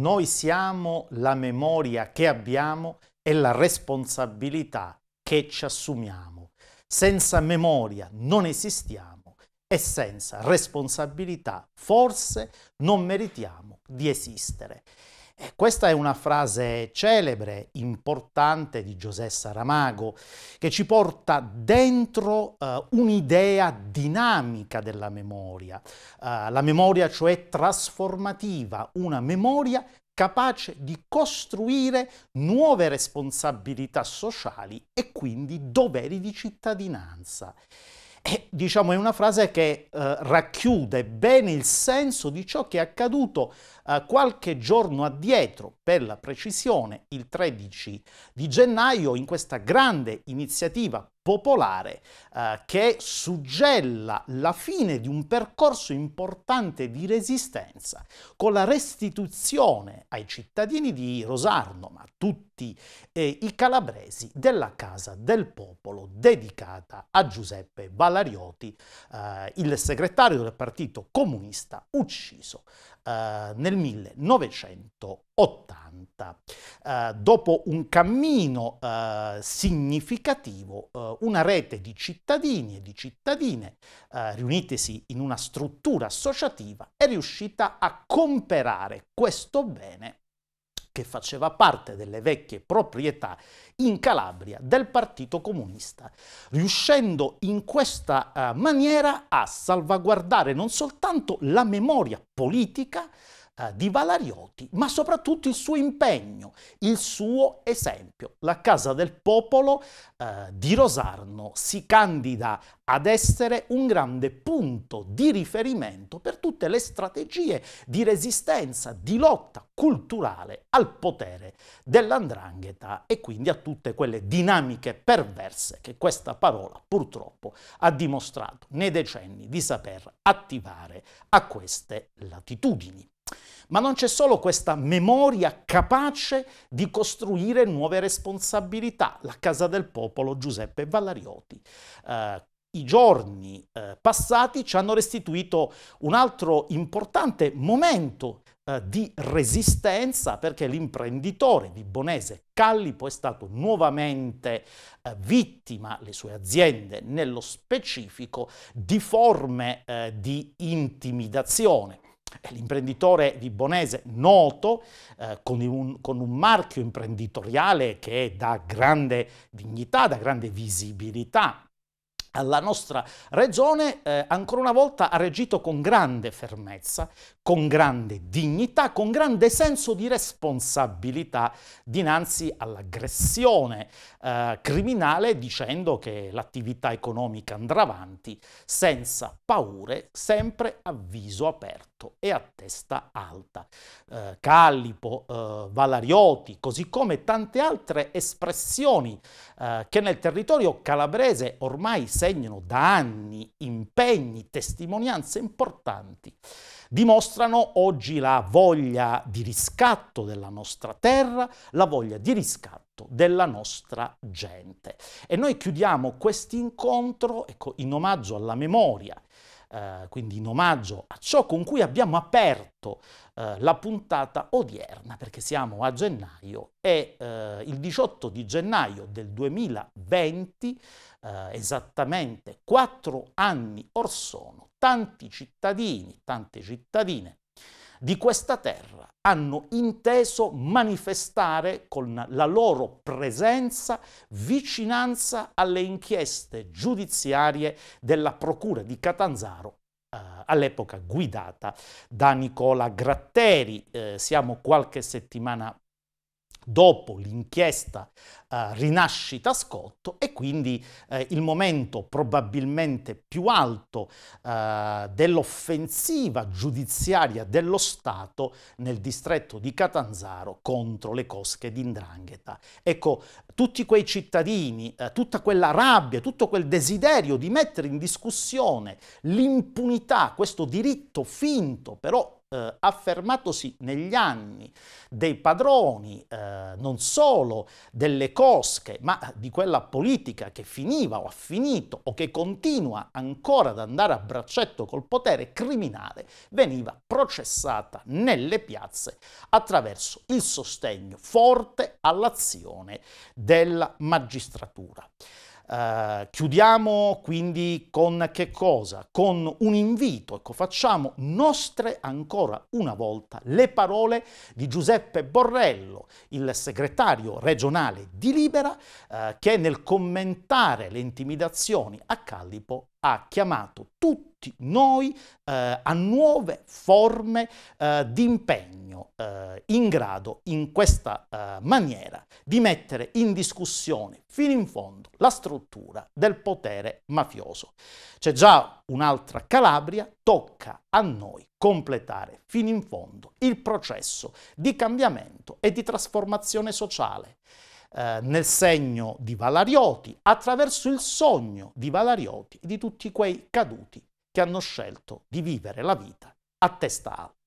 Noi siamo la memoria che abbiamo e la responsabilità che ci assumiamo. Senza memoria non esistiamo e senza responsabilità forse non meritiamo di esistere. E questa è una frase celebre, importante di Giuseppe Saramago, che ci porta dentro uh, un'idea dinamica della memoria, uh, la memoria cioè trasformativa, una memoria capace di costruire nuove responsabilità sociali e quindi doveri di cittadinanza. E, diciamo, è una frase che eh, racchiude bene il senso di ciò che è accaduto eh, qualche giorno addietro, per la precisione il 13 di gennaio, in questa grande iniziativa popolare eh, che suggella la fine di un percorso importante di resistenza con la restituzione ai cittadini di Rosarno, ma a tutti eh, i calabresi, della casa del popolo dedicata a Giuseppe Valarioti, eh, il segretario del Partito Comunista ucciso eh, nel 1900. 80. Eh, dopo un cammino eh, significativo, eh, una rete di cittadini e di cittadine eh, riunitesi in una struttura associativa è riuscita a comperare questo bene che faceva parte delle vecchie proprietà in Calabria del Partito Comunista, riuscendo in questa eh, maniera a salvaguardare non soltanto la memoria politica, eh, di Valarioti, ma soprattutto il suo impegno, il suo esempio. La Casa del Popolo eh, di Rosarno si candida ad essere un grande punto di riferimento per tutte le strategie di resistenza, di lotta culturale al potere dell'andrangheta e quindi a tutte quelle dinamiche perverse che questa parola purtroppo ha dimostrato nei decenni di saper attivare a queste latitudini. Ma non c'è solo questa memoria capace di costruire nuove responsabilità. La Casa del Popolo Giuseppe Vallarioti. Eh, i giorni eh, passati ci hanno restituito un altro importante momento eh, di resistenza perché l'imprenditore vibonese Callipo è stato nuovamente eh, vittima, le sue aziende nello specifico, di forme eh, di intimidazione l'imprenditore vibonese noto, eh, con, un, con, un, marchio imprenditoriale che dà grande dignità, da grande visibilità alla nostra regione, eh, ancora una volta ha reagito con grande fermezza, con grande dignità, con grande senso di responsabilità dinanzi all'aggressione eh, criminale dicendo che l'attività economica andrà avanti senza paure, sempre a viso aperto e a testa alta. Eh, Callipo, eh, Valarioti, così come tante altre espressioni eh, che nel territorio calabrese ormai segnano da anni impegni, testimonianze importanti dimostrano oggi la voglia di riscatto della nostra terra, la voglia di riscatto della nostra gente. E noi chiudiamo questo incontro ecco, in omaggio alla memoria, eh, quindi in omaggio a ciò con cui abbiamo aperto eh, la puntata odierna, perché siamo a gennaio e eh, il 18 di gennaio del 2020, eh, esattamente quattro anni or sono, tanti cittadini, tante cittadine di questa terra hanno inteso manifestare con la loro presenza vicinanza alle inchieste giudiziarie della Procura di Catanzaro eh, all'epoca guidata da Nicola Gratteri. Eh, siamo qualche settimana dopo l'inchiesta eh, Rinascita Scotto e quindi eh, il momento probabilmente più alto eh, dell'offensiva giudiziaria dello Stato nel distretto di Catanzaro contro le cosche di Indrangheta. Ecco, tutti quei cittadini, eh, tutta quella rabbia, tutto quel desiderio di mettere in discussione l'impunità, questo diritto finto però eh, affermatosi negli anni dei padroni eh, non solo delle cosche, ma di quella politica che finiva o ha finito o che continua ancora ad andare a braccetto col potere criminale, veniva processata nelle piazze attraverso il sostegno forte all'azione della magistratura. Eh, chiudiamo quindi con che cosa? Con un invito, ecco, facciamo nostre ancora una volta le parole di Giuseppe Borrello, il segretario regionale di Libera, eh, che nel commentare le intimidazioni a Callipo ha chiamato tutti noi eh, a nuove forme eh, di impegno eh, in grado in questa eh, maniera di mettere in discussione fino in fondo la struttura del potere mafioso. C'è già un'altra Calabria, tocca a noi completare fino in fondo il processo di cambiamento e di trasformazione sociale eh, nel segno di Valarioti, attraverso il sogno di Valarioti, di tutti quei caduti che hanno scelto di vivere la vita a testa alta.